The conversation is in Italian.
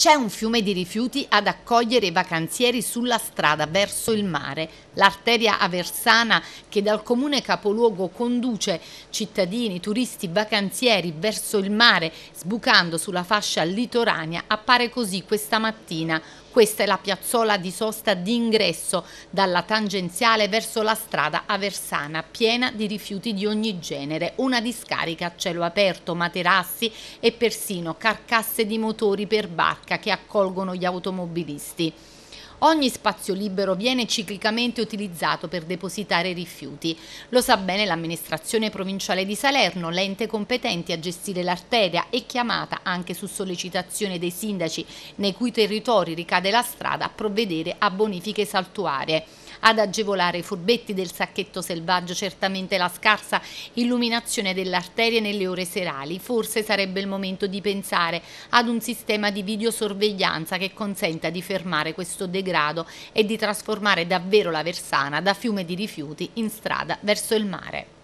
C'è un fiume di rifiuti ad accogliere i vacanzieri sulla strada verso il mare, l'arteria aversana che dal comune capoluogo conduce cittadini, turisti, vacanzieri verso il mare, sbucando sulla fascia litoranea, appare così questa mattina. Questa è la piazzola di sosta d'ingresso dalla tangenziale verso la strada aversana, piena di rifiuti di ogni genere, una discarica a cielo aperto, materassi e persino carcasse di motori per barche tasca che accolgono gli automobilisti. Ogni spazio libero viene ciclicamente utilizzato per depositare rifiuti. Lo sa bene l'amministrazione provinciale di Salerno, l'ente competente a gestire l'arteria e chiamata anche su sollecitazione dei sindaci nei cui territori ricade la strada a provvedere a bonifiche saltuarie ad agevolare i furbetti del sacchetto selvaggio certamente la scarsa illuminazione delle arterie nelle ore serali. Forse sarebbe il momento di pensare ad un sistema di videosorveglianza che consenta di fermare questo degrado grado e di trasformare davvero la Versana da fiume di rifiuti in strada verso il mare.